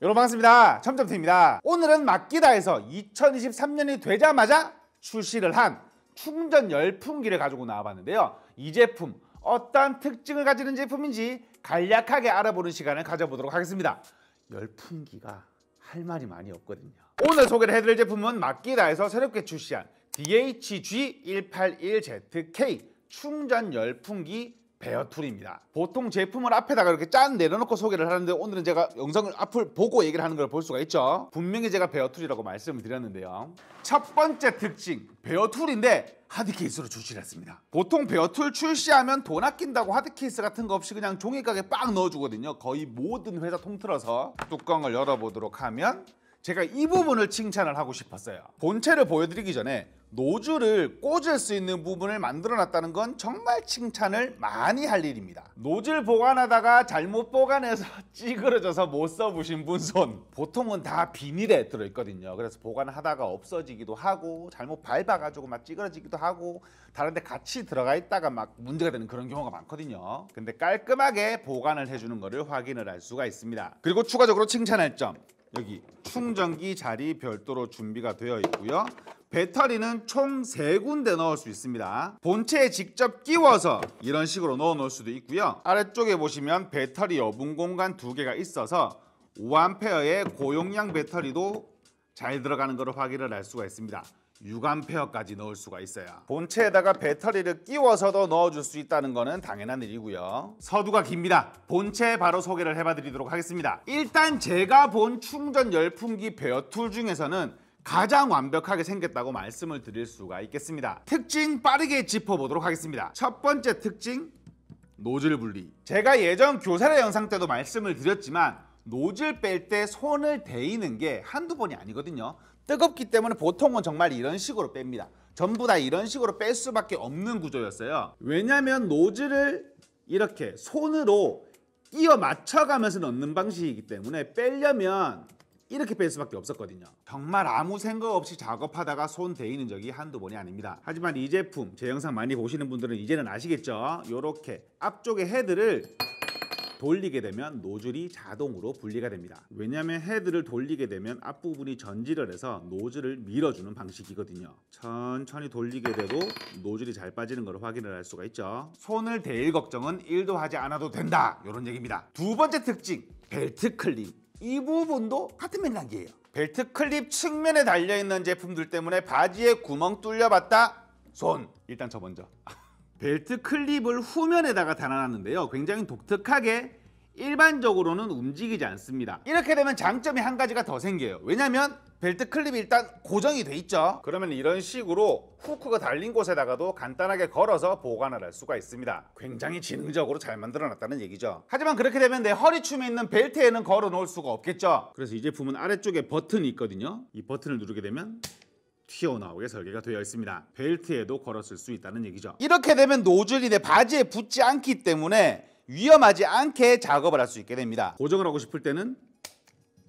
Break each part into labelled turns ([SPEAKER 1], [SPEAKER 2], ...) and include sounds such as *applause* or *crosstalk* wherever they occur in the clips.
[SPEAKER 1] 여러분 반갑습니다. 점점 t 입니다 오늘은 막기다에서 2023년이 되자마자 출시를 한 충전 열풍기를 가지고 나와봤는데요. 이 제품 어떠한 특징을 가지는 제품인지 간략하게 알아보는 시간을 가져보도록 하겠습니다. 열풍기가 할 말이 많이 없거든요. 오늘 소개를 해드릴 제품은 막기다에서 새롭게 출시한 DHG181ZK 충전 열풍기 베어툴입니다. 보통 제품을 앞에다가 이렇게 짠 내려놓고 소개를 하는데 오늘은 제가 영상을 앞을 보고 얘기를 하는 걸 볼 수가 있죠. 분명히 제가 베어툴이라고 말씀을 드렸는데요. 첫 번째 특징, 베어툴인데 하드케이스로 출시를 했습니다. 보통 베어툴 출시하면 돈 아낀다고 하드케이스 같은 거 없이 그냥 종이가게 빡 넣어주거든요. 거의 모든 회사 통틀어서 뚜껑을 열어보도록 하면 제가 이 부분을 칭찬을 하고 싶었어요. 본체를 보여드리기 전에 노즐을 꽂을 수 있는 부분을 만들어 놨다는 건 정말 칭찬을 많이 할 일입니다. 노즐 보관하다가 잘못 보관해서 *laughs* 찌그러져서 못 써보신 분 손. 보통은 다 비닐에 들어있거든요. 그래서 보관하다가 없어지기도 하고 잘못 밟아가지고 막 찌그러지기도 하고 다른데 같이 들어가 있다가 막 문제가 되는 그런 경우가 많거든요. 근데 깔끔하게 보관을 해주는 것을 확인을 할 수가 있습니다. 그리고 추가적으로 칭찬할 점. 여기 충전기 자리 별도로 준비가 되어 있고요. 배터리는 총 3군데 넣을 수 있습니다. 본체에 직접 끼워서 이런 식으로 넣어 놓을 수도 있고요. 아래쪽에 보시면 배터리 여분 공간 두 개가 있어서 5A의 고용량 배터리도 잘 들어가는 것을 확인을 할 수가 있습니다. 6A까지 넣을 수가 있어요. 본체에다가 배터리를 끼워서도 넣어줄 수 있다는 것은 당연한 일이고요. 서두가 깁니다. 본체 바로 소개를 해봐드리도록 하겠습니다. 일단 제가 본 충전 열풍기 베어툴 중에서는 가장 완벽하게 생겼다고 말씀을 드릴 수가 있겠습니다. 특징 빠르게 짚어보도록 하겠습니다. 첫 번째 특징, 노즐 분리. 제가 예전 교사의 영상 때도 말씀을 드렸지만 노즐 뺄 때 손을 대이는게 한두 번이 아니거든요. 뜨겁기 때문에 보통은 정말 이런 식으로 뺍니다. 전부 다 이런 식으로 뺄 수밖에 없는 구조였어요. 왜냐하면 노즐을 이렇게 손으로 끼워 맞춰가면서 넣는 방식이기 때문에 빼려면 이렇게 뺄 수밖에 없었거든요 정말 아무 생각 없이 작업하다가 손대이는 적이 한두 번이 아닙니다 하지만 이 제품 제 영상 많이 보시는 분들은 이제는 아시겠죠 이렇게 앞쪽에 헤드를 돌리게 되면 노즐이 자동으로 분리가 됩니다 왜냐하면 헤드를 돌리게 되면 앞부분이 전지를 해서 노즐을 밀어주는 방식이거든요 천천히 돌리게 되고 노즐이 잘 빠지는 걸 확인을 할 수가 있죠 손을 대일 걱정은 1도 하지 않아도 된다 이런 얘기입니다 두 번째 특징 벨트 클립 이 부분도 같은 맥락이에요. 벨트 클립 측면에 달려있는 제품들 때문에 바지에 구멍 뚫려봤다. 손. 일단 저 먼저. 벨트 클립을 후면에다가 달아놨는데요. 굉장히 독특하게 일반적으로는 움직이지 않습니다 이렇게 되면 장점이 한 가지가 더 생겨요 왜냐면 벨트 클립이 일단 고정이 돼 있죠 그러면 이런 식으로 후크가 달린 곳에다가도 간단하게 걸어서 보관을 할 수가 있습니다 굉장히 지능적으로 잘 만들어 놨다는 얘기죠 하지만 그렇게 되면 내 허리춤에 있는 벨트에는 걸어 놓을 수가 없겠죠 그래서 이 제품은 아래쪽에 버튼이 있거든요 이 버튼을 누르게 되면 튀어나오게 설계가 되어 있습니다 벨트에도 걸었을 수 있다는 얘기죠 이렇게 되면 노즐이 내 바지에 붙지 않기 때문에 위험하지 않게 작업을 할 수 있게 됩니다. 고정을 하고 싶을 때는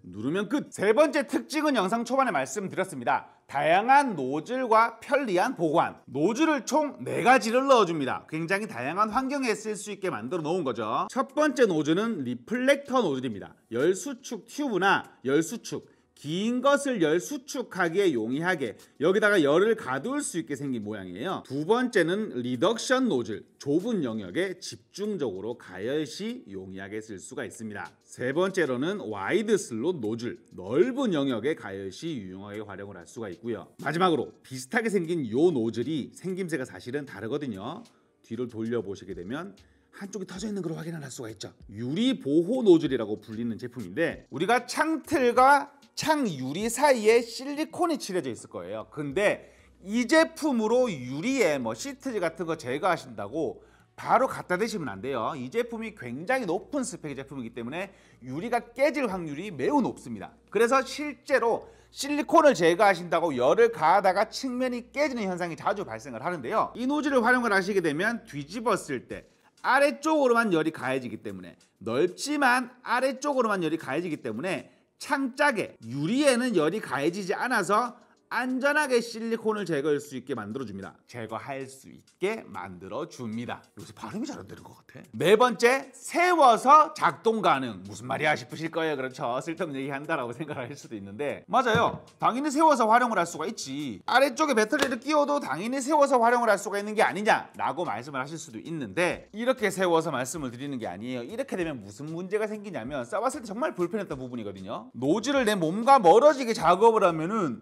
[SPEAKER 1] 누르면 끝! 세 번째 특징은 영상 초반에 말씀드렸습니다. 다양한 노즐과 편리한 보관 노즐을 총 4가지를 넣어줍니다 굉장히 다양한 환경에 쓸 수 있게 만들어 놓은 거죠 첫 번째 노즐은 리플렉터 노즐입니다 열수축 튜브나 열수축 긴 것을 열 수축하기에 용이하게 여기다가 열을 가둘 수 있게 생긴 모양이에요. 두 번째는 리덕션 노즐, 좁은 영역에 집중적으로 가열 시 용이하게 쓸 수가 있습니다. 세 번째로는 와이드 슬롯 노즐, 넓은 영역에 가열 시 유용하게 활용을 할 수가 있고요. 마지막으로 비슷하게 생긴 요 노즐이 생김새가 사실은 다르거든요. 뒤를 돌려보시게 되면 한쪽이 터져 있는 걸 확인할 수가 있죠. 유리 보호 노즐이라고 불리는 제품인데 우리가 창틀과 창 유리 사이에 실리콘이 칠해져 있을 거예요. 근데 이 제품으로 유리에 뭐 시트지 같은 거 제거하신다고 바로 갖다 대시면 안 돼요. 이 제품이 굉장히 높은 스펙의 제품이기 때문에 유리가 깨질 확률이 매우 높습니다. 그래서 실제로 실리콘을 제거하신다고 열을 가하다가 측면이 깨지는 현상이 자주 발생을 하는데요. 이 노즐을 활용을 하시게 되면 뒤집었을 때 아래쪽으로만 열이 가해지기 때문에 넓지만 아래쪽으로만 열이 가해지기 때문에 창짝에 유리에는 열이 가해지지 않아서 안전하게 실리콘을 제거할 수 있게 만들어줍니다. 제거할 수 있게 만들어줍니다. 요새 발음이 잘 안 되는 것 같아. 네 번째, 세워서 작동 가능. 무슨 말이야 싶으실 거예요. 그렇죠. 쓸데없는 얘기 한다라고 *laughs* 생각할 수도 있는데 맞아요. 당연히 세워서 활용을 할 수가 있지. 아래쪽에 배터리를 끼워도 당연히 세워서 활용을 할 수가 있는 게 아니냐라고 말씀을 하실 수도 있는데 이렇게 세워서 말씀을 드리는 게 아니에요. 이렇게 되면 무슨 문제가 생기냐면 싸웠을 때 정말 불편했던 부분이거든요. 노즐을 내 몸과 멀어지게 작업을 하면은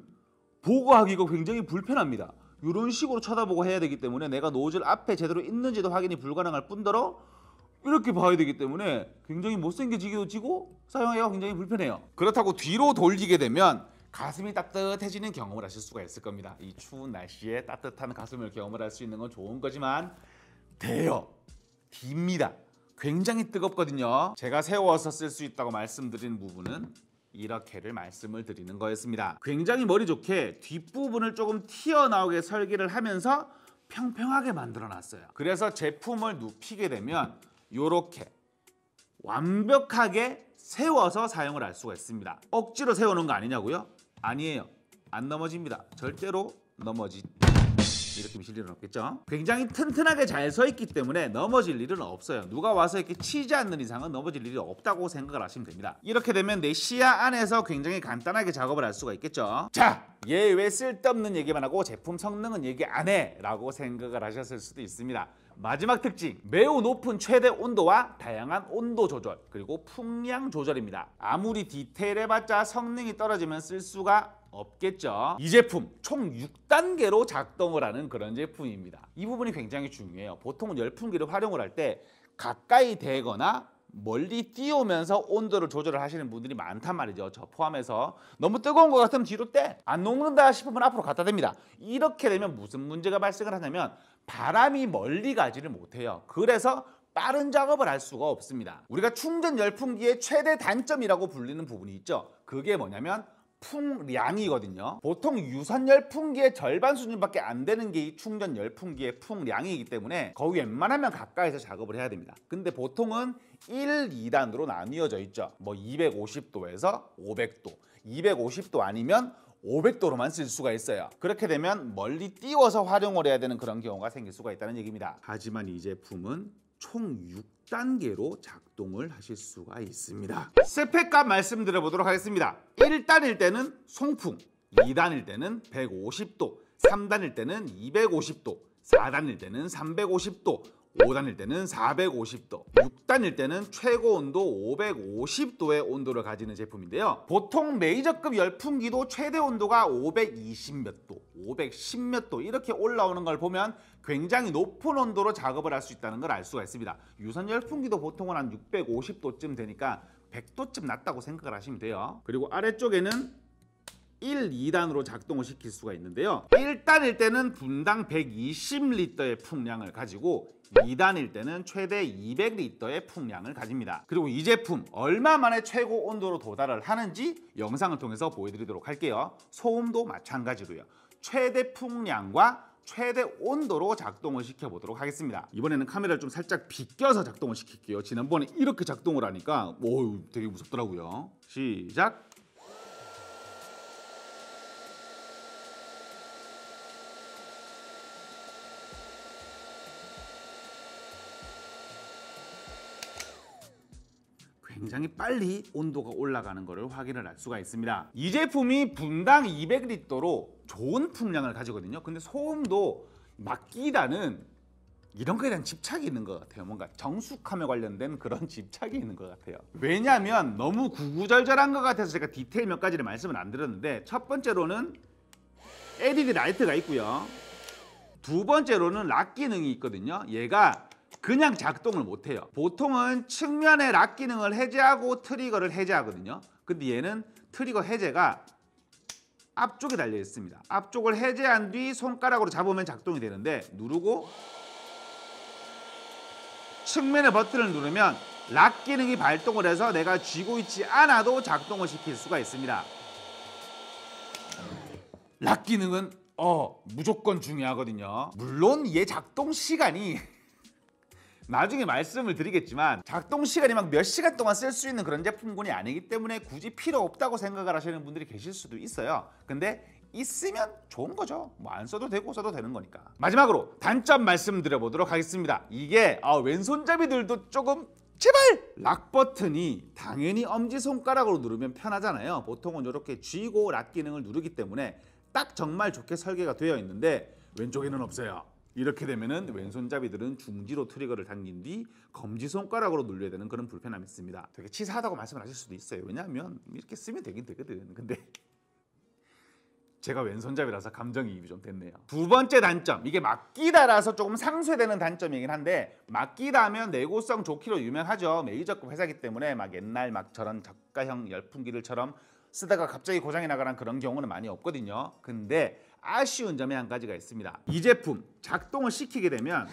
[SPEAKER 1] 보고하기가 굉장히 불편합니다. 이런 식으로 쳐다보고 해야 되기 때문에 내가 노즐 앞에 제대로 있는지도 확인이 불가능할 뿐더러 이렇게 봐야 되기 때문에 굉장히 못생겨지기도 지고 사용하기가 굉장히 불편해요. 그렇다고 뒤로 돌리게 되면 가슴이 따뜻해지는 경험을 하실 수가 있을 겁니다. 이 추운 날씨에 따뜻한 가슴을 경험을 할 수 있는 건 좋은 거지만 돼요. 딥니다. 굉장히 뜨겁거든요. 제가 세워서 쓸 수 있다고 말씀드린 부분은 이렇게를 말씀을 드리는 거였습니다. 굉장히 머리 좋게 뒷부분을 조금 튀어나오게 설계를 하면서 평평하게 만들어 놨어요. 그래서 제품을 눕히게 되면 이렇게 완벽하게 세워서 사용을 할 수가 있습니다. 억지로 세우는 거 아니냐고요? 아니에요. 안 넘어집니다. 절대로 넘어지지 이렇게 미실 일은 없겠죠 굉장히 튼튼하게 잘 서 있기 때문에 넘어질 일은 없어요 누가 와서 이렇게 치지 않는 이상은 넘어질 일이 없다고 생각을 하시면 됩니다 이렇게 되면 내 시야 안에서 굉장히 간단하게 작업을 할 수가 있겠죠 자얘 왜 쓸데없는 얘기만 하고 제품 성능은 얘기 안해 라고 생각을 하셨을 수도 있습니다 마지막 특징 매우 높은 최대 온도와 다양한 온도 조절 그리고 풍량 조절입니다 아무리 디테일 해봤자 성능이 떨어지면 쓸 수가 없겠죠. 이 제품 총 6단계로 작동을 하는 그런 제품입니다. 이 부분이 굉장히 중요해요. 보통은 열풍기를 활용을 할 때 가까이 대거나 멀리 띄우면서 온도를 조절을 하시는 분들이 많단 말이죠. 저 포함해서 너무 뜨거운 것 같으면 뒤로 떼. 안 녹는다 싶으면 앞으로 갖다 댑니다. 이렇게 되면 무슨 문제가 발생을 하냐면 바람이 멀리 가지를 못해요. 그래서 빠른 작업을 할 수가 없습니다. 우리가 충전 열풍기의 최대 단점이라고 불리는 부분이 있죠. 그게 뭐냐면 풍량이거든요. 보통 유선 열풍기의 절반 수준밖에 안 되는 게이 충전 열풍기의 풍량이기 때문에 거의 웬만하면 가까이서 작업을 해야 됩니다. 근데 보통은 1, 2단으로 나뉘어져 있죠. 뭐 250도에서 500도, 250도 아니면 500도로만 쓸 수가 있어요. 그렇게 되면 멀리 띄워서 활용을 해야 되는 그런 경우가 생길 수가 있다는 얘기입니다. 하지만 이 제품은 총 6단계로 작동을 하실 수가 있습니다. 스펙값 말씀드려보도록 하겠습니다. 1단일 때는 송풍, 2단일 때는 150도, 3단일 때는 250도, 4단일 때는 350도, 5단일 때는 450도, 6단일 때는 최고 온도 550도의 온도를 가지는 제품인데요. 보통 메이저급 열풍기도 최대 온도가 520 몇 도, 510 몇 도 이렇게 올라오는 걸 보면 굉장히 높은 온도로 작업을 할 수 있다는 걸 알 수가 있습니다. 유선 열풍기도 보통은 한 650도쯤 되니까 100도쯤 낮다고 생각을 하시면 돼요. 그리고 아래쪽에는 1, 2단으로 작동을 시킬 수가 있는데요 1단일 때는 분당 120리터의 풍량을 가지고 2단일 때는 최대 200리터의 풍량을 가집니다 그리고 이 제품 얼마 만에 최고 온도로 도달을 하는지 영상을 통해서 보여드리도록 할게요 소음도 마찬가지로요 최대 풍량과 최대 온도로 작동을 시켜보도록 하겠습니다 이번에는 카메라를 좀 살짝 비껴서 작동을 시킬게요 지난번에 이렇게 작동을 하니까 오 되게 무섭더라고요 시작 굉장히 빨리 온도가 올라가는 것을 확인을 할 수가 있습니다 이 제품이 분당 200리터로 좋은 풍량을 가지거든요 근데 소음도 막기다는 이런 거에 대한 집착이 있는 것 같아요 뭔가 정숙함에 관련된 그런 *laughs* 집착이 있는 것 같아요 왜냐하면 너무 구구절절한 것 같아서 제가 디테일 몇 가지를 말씀을 안 드렸는데 첫 번째로는 LED 라이트가 있고요 두 번째로는 락 기능이 있거든요 얘가 그냥 작동을 못해요. 보통은 측면에락 기능을 해제하고 트리거를 해제하거든요. 근데 얘는 트리거 해제가 앞쪽에 달려 있습니다. 앞쪽을 해제한 뒤 손가락으로 잡으면 작동이 되는데 누르고 측면의 버튼을 누르면 락 기능이 발동을 해서 내가 쥐고 있지 않아도 작동을 시킬 수가 있습니다. 락 기능은 어 무조건 중요하거든요. 물론 얘 작동 시간이 나중에 말씀을 드리겠지만 작동 시간이 막 몇 시간 동안 쓸 수 있는 그런 제품군이 아니기 때문에 굳이 필요 없다고 생각을 하시는 분들이 계실 수도 있어요 근데 있으면 좋은 거죠 뭐 안 써도 되고 써도 되는 거니까 마지막으로 단점 말씀드려보도록 하겠습니다 이게 아, 왼손잡이들도 조금 제발! 락 버튼이 당연히 엄지손가락으로 누르면 편하잖아요 보통은 이렇게 쥐고 락 기능을 누르기 때문에 딱 정말 좋게 설계가 되어 있는데 왼쪽에는 없어요 이렇게 되면은 왼손잡이들은 중지로 트리거를 당긴 뒤 검지 손가락으로 눌려야 되는 그런 불편함이 있습니다. 되게 치사하다고 말씀을 하실 수도 있어요. 왜냐하면 이렇게 쓰면 되긴 되거든. 근데 *laughs* 제가 왼손잡이라서 감정이입이 좀 됐네요. 두 번째 단점, 이게 막기다라서 조금 상쇄되는 단점이긴 한데 막기다면 내구성 좋기로 유명하죠. 메이저급 회사기 때문에 막 옛날 막 저런 저가형 열풍기를처럼 쓰다가 갑자기 고장이 나가란 그런 경우는 많이 없거든요. 근데 아쉬운 점이 한 가지가 있습니다. 이 제품 작동을 시키게 되면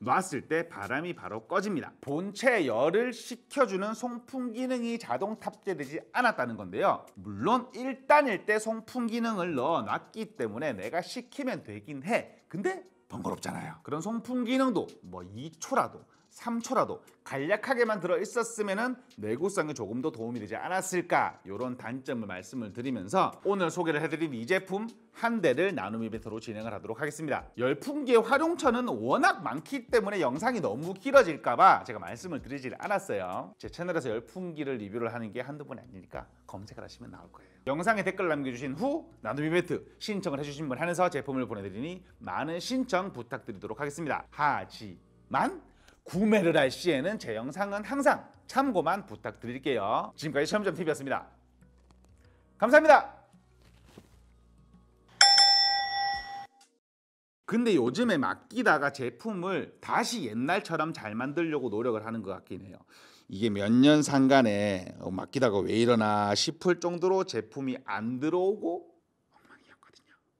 [SPEAKER 1] 놨을 때 바람이 바로 꺼집니다. 본체 열을 식혀주는 송풍 기능이 자동 탑재되지 않았다는 건데요. 물론 1단일 때 송풍 기능을 넣어놨기 때문에 내가 식히면 되긴 해. 근데 번거롭잖아요. 그런 송풍 기능도 뭐 2초라도 3초라도 간략하게만 들어 있었으면 내구성에 조금 더 도움이 되지 않았을까 이런 단점을 말씀을 드리면서 오늘 소개를 해드린 이 제품 한 대를 나눔 이벤트로 진행을 하도록 하겠습니다 열풍기의 활용처는 워낙 많기 때문에 영상이 너무 길어질까봐 제가 말씀을 드리질 않았어요 제 채널에서 열풍기를 리뷰를 하는 게 한두 번이 아니니까 검색을 하시면 나올 거예요 영상에 댓글 남겨주신 후 나눔 이벤트 신청을 해주신 분 한해서 제품을 보내드리니 많은 신청 부탁드리도록 하겠습니다 하지만 구매를 할 시에는 제 영상은 항상 참고만 부탁드릴게요. 지금까지 시험점TV였습니다. 감사합니다. 근데 요즘에 맡기다가 제품을 다시 옛날처럼 잘 만들려고 노력을 하는 것 같긴 해요. 이게 몇 년 상간에 어, 맡기다가 왜 이러나 싶을 정도로 제품이 안 들어오고